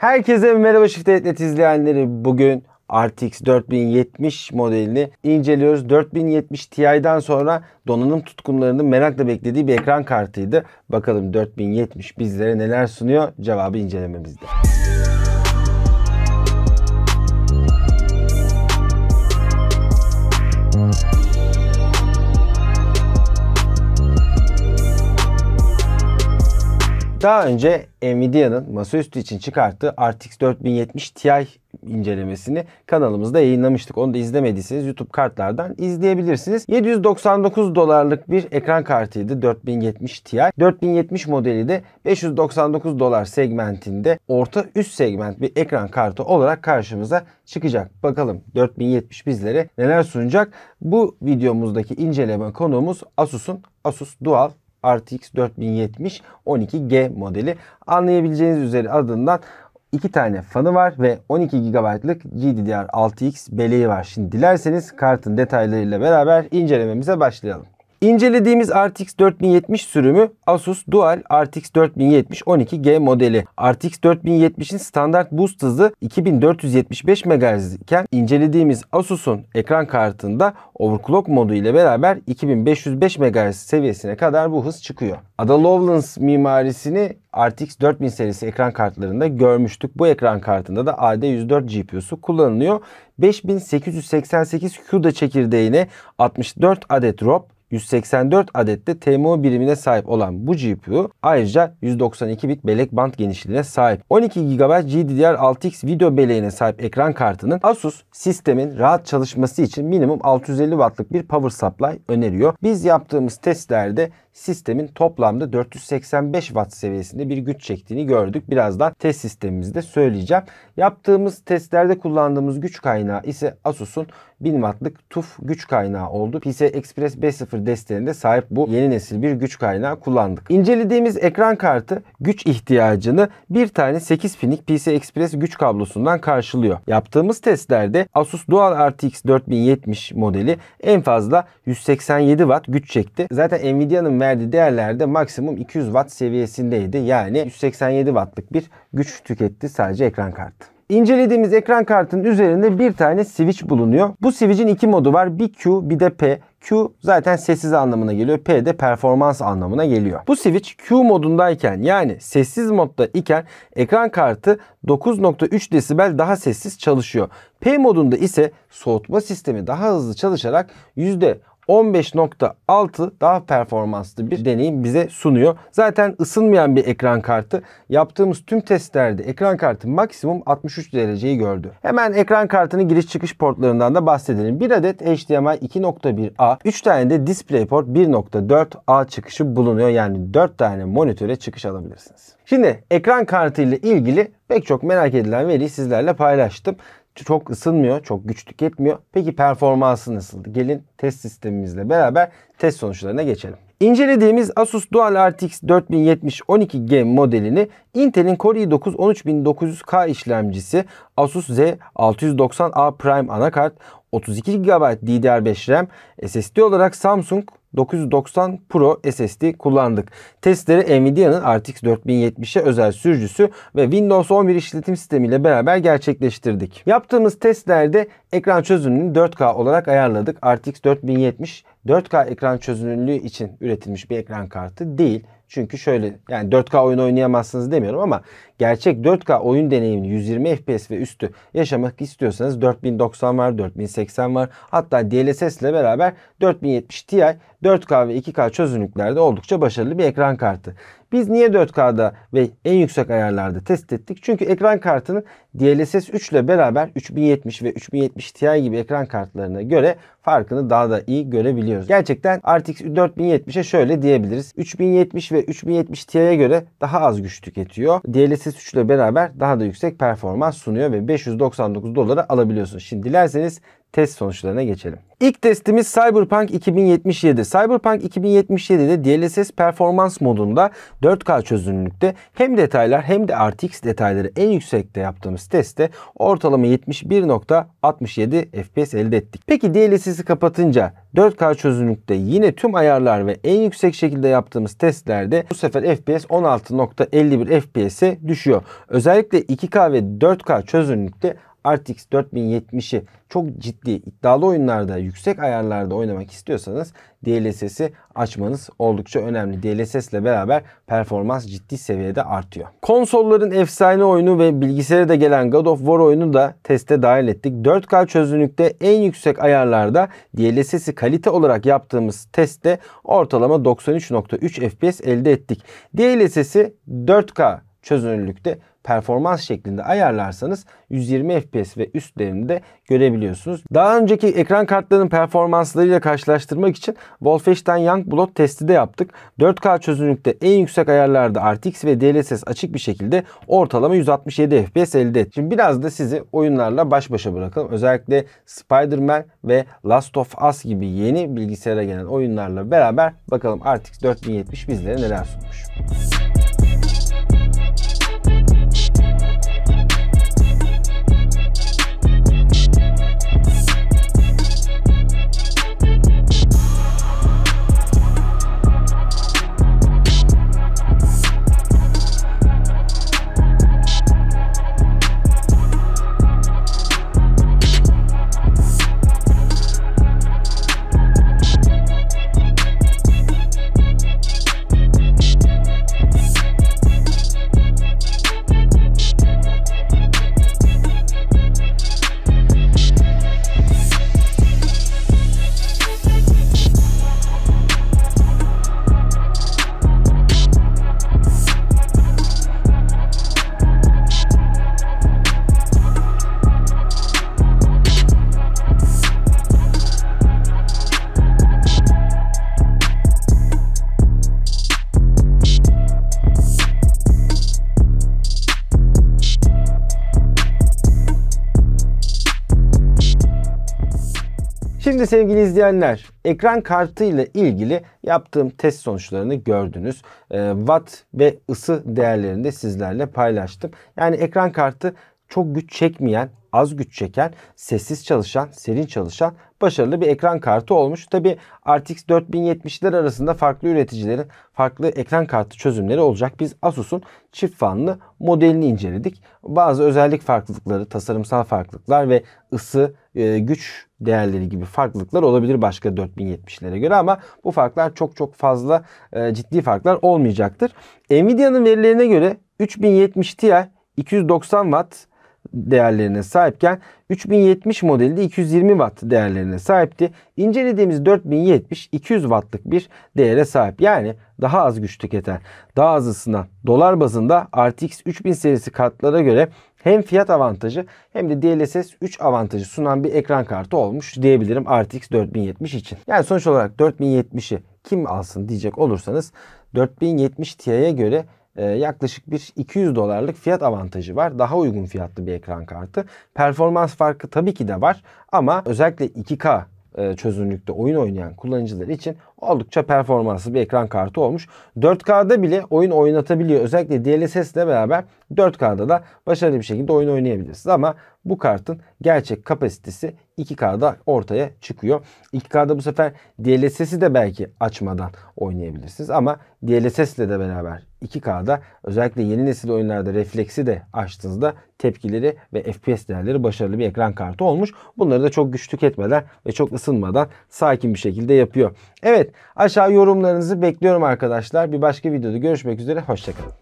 Herkese merhaba Shift izleyenleri. Bugün RTX 4070 modelini inceliyoruz. 4070 Ti'den sonra donanım tutkunlarının merakla beklediği bir ekran kartıydı. Bakalım 4070 bizlere neler sunuyor cevabı incelememizde. Daha önce Nvidia'nın masaüstü için çıkarttığı RTX 4070 Ti incelemesini kanalımızda yayınlamıştık. Onu da izlemediyseniz YouTube kartlardan izleyebilirsiniz. 799 dolarlık bir ekran kartıydı 4070 Ti. 4070 modeli de 599 dolar segmentinde orta üst segment bir ekran kartı olarak karşımıza çıkacak. Bakalım 4070 bizlere neler sunacak. Bu videomuzdaki inceleme konuğumuz Asus'un Asus Dual RTX 4070 12G modeli. Anlayabileceğiniz üzere adından iki tane fanı var ve 12 GB'lık GDDR6X beleği var. Şimdi dilerseniz kartın detaylarıyla beraber incelememize başlayalım. İncelediğimiz RTX 4070 sürümü Asus Dual RTX 4070 12G modeli. RTX 4070'in standart boost hızı 2475 MHz iken incelediğimiz Asus'un ekran kartında overclock modu ile beraber 2505 MHz seviyesine kadar bu hız çıkıyor. Ada Lovelace mimarisini RTX 4000 serisi ekran kartlarında görmüştük. Bu ekran kartında da AD104 GPU'su kullanılıyor. 5888 CUDA çekirdeğine 64 adet ROP, 184 adet de TMO birimine sahip olan bu GPU ayrıca 192 bit bellek band genişliğine sahip. 12 GB GDDR6X video beleğine sahip ekran kartının Asus sistemin rahat çalışması için minimum 650 wattlık bir power supply öneriyor. Biz yaptığımız testlerde sistemin toplamda 485 watt seviyesinde bir güç çektiğini gördük. Birazdan test sistemimizde söyleyeceğim. Yaptığımız testlerde kullandığımız güç kaynağı ise Asus'un 1000 wattlık TUF güç kaynağı oldu. Pc Express B0 desteğinde sahip bu yeni nesil bir güç kaynağı kullandık. İncelediğimiz ekran kartı güç ihtiyacını bir tane 8 pinlik PC Express güç kablosundan karşılıyor. Yaptığımız testlerde Asus Dual RTX 4070 modeli en fazla 187 watt güç çekti. Zaten Nvidia'nın Türkiye'nin verdiği değerlerde maksimum 200 watt seviyesindeydi. Yani 187 wattlık bir güç tüketti sadece ekran kartı. İncelediğimiz ekran kartının üzerinde bir tane switch bulunuyor. Bu switch'in iki modu var. Bir Q bir de P. Q zaten sessiz anlamına geliyor. P de performans anlamına geliyor. Bu switch Q modundayken yani sessiz modda iken ekran kartı 9.3 desibel daha sessiz çalışıyor. P modunda ise soğutma sistemi daha hızlı çalışarak 15.6 daha performanslı bir deneyim bize sunuyor. Zaten ısınmayan bir ekran kartı. Yaptığımız tüm testlerde ekran kartı maksimum 63 dereceyi gördü. Hemen ekran kartının giriş çıkış portlarından da bahsedelim. Bir adet HDMI 2.1A, 3 tane de DisplayPort 1.4A çıkışı bulunuyor. Yani 4 tane monitöre çıkış alabilirsiniz. Şimdi ekran kartı ile ilgili pek çok merak edilen veriyi sizlerle paylaştım çok ısınmıyor, çok güç tüketmiyor. Peki performansı nasıldı? Gelin test sistemimizle beraber test sonuçlarına geçelim. İncelediğimiz Asus Dual RTX 4070 12G modelini Intel'in Core i9 13900K işlemcisi Asus Z690A Prime anakart 32 GB DDR5 RAM SSD olarak Samsung 990 Pro SSD kullandık. Testleri Nvidia'nın RTX 4070'e özel sürücüsü ve Windows 11 işletim sistemiyle beraber gerçekleştirdik. Yaptığımız testlerde ekran çözünürlüğünü 4K olarak ayarladık. RTX 4070 4K ekran çözünürlüğü için üretilmiş bir ekran kartı değil. Çünkü şöyle yani 4K oyun oynayamazsınız demiyorum ama gerçek 4K oyun deneyimini 120 FPS ve üstü yaşamak istiyorsanız 4090 var, 4080 var. Hatta DLSS ile beraber 4070 Ti 4K ve 2K çözünürlüklerde oldukça başarılı bir ekran kartı. Biz niye 4K'da ve en yüksek ayarlarda test ettik? Çünkü ekran kartının DLSS 3 ile beraber 3070 ve 3070 Ti gibi ekran kartlarına göre farkını daha da iyi görebiliyoruz. Gerçekten RTX 4070'e şöyle diyebiliriz. 3070 ve 3070 Ti'ye göre daha az güç tüketiyor. DLSS 3 ile beraber daha da yüksek performans sunuyor ve 599 dolara alabiliyorsunuz. Şimdi dilerseniz test sonuçlarına geçelim. İlk testimiz Cyberpunk 2077. Cyberpunk 2077'de DLSS performans modunda 4K çözünürlükte hem detaylar hem de RTX detayları en yüksekte yaptığımız testte ortalama 71.67 FPS elde ettik. Peki DLSS'i kapatınca 4K çözünürlükte yine tüm ayarlar ve en yüksek şekilde yaptığımız testlerde bu sefer FPS 16.51 FPS'e düşüyor. Özellikle 2K ve 4K çözünürlükte RTX 4070'i çok ciddi iddialı oyunlarda yüksek ayarlarda oynamak istiyorsanız DLSS'i açmanız oldukça önemli. DLSS ile beraber performans ciddi seviyede artıyor. Konsolların efsane oyunu ve bilgisayara da gelen God of War oyunu da teste dahil ettik. 4K çözünürlükte en yüksek ayarlarda DLSS'i kalite olarak yaptığımız testte ortalama 93.3 FPS elde ettik. DLSS'i 4K çözünürlükte performans şeklinde ayarlarsanız 120 FPS ve üstlerini de görebiliyorsunuz. Daha önceki ekran kartlarının performanslarıyla karşılaştırmak için Wolfenstein Youngblood testi de yaptık. 4K çözünürlükte en yüksek ayarlarda RTX ve DLSS açık bir şekilde ortalama 167 FPS elde etti. Şimdi biraz da sizi oyunlarla baş başa bırakalım. Özellikle Spider-Man ve Last of Us gibi yeni bilgisayara gelen oyunlarla beraber bakalım RTX 4070 bizlere neler sunmuş. Müzik Şimdi sevgili izleyenler ekran kartı ile ilgili yaptığım test sonuçlarını gördünüz. E, watt ve ısı değerlerini de sizlerle paylaştım. Yani ekran kartı çok güç çekmeyen, az güç çeken, sessiz çalışan, serin çalışan başarılı bir ekran kartı olmuş. Tabi RTX 4070'ler arasında farklı üreticilerin farklı ekran kartı çözümleri olacak. Biz Asus'un çift fanlı modelini inceledik. Bazı özellik farklılıkları, tasarımsal farklılıklar ve ısı, e, güç değerleri gibi farklılıklar olabilir başka 4070'lere göre ama bu farklar çok çok fazla e, ciddi farklar olmayacaktır. Nvidia'nın verilerine göre 3070 Ti 290 Watt değerlerine sahipken 3070 modeli de 220 watt değerlerine sahipti. İncelediğimiz 4070 200 wattlık bir değere sahip. Yani daha az güç tüketen, daha az ısınan dolar bazında RTX 3000 serisi kartlara göre hem fiyat avantajı hem de DLSS 3 avantajı sunan bir ekran kartı olmuş diyebilirim RTX 4070 için. Yani sonuç olarak 4070'i kim alsın diyecek olursanız 4070 Ti'ye göre ee, yaklaşık bir 200 dolarlık fiyat avantajı var. Daha uygun fiyatlı bir ekran kartı. Performans farkı tabii ki de var ama özellikle 2K e, çözünürlükte oyun oynayan kullanıcılar için oldukça performanslı bir ekran kartı olmuş. 4K'da bile oyun oynatabiliyor. Özellikle DLSS ile beraber 4K'da da başarılı bir şekilde oyun oynayabilirsiniz. Ama bu kartın gerçek kapasitesi 2K'da ortaya çıkıyor. 2K'da bu sefer DLSS'i de belki açmadan oynayabilirsiniz. Ama DLSS ile de beraber 2K'da özellikle yeni nesil oyunlarda refleksi de açtığınızda tepkileri ve FPS değerleri başarılı bir ekran kartı olmuş. Bunları da çok güç tüketmeden ve çok ısınmadan sakin bir şekilde yapıyor. Evet Aşağı yorumlarınızı bekliyorum arkadaşlar. Bir başka videoda görüşmek üzere. Hoşçakalın.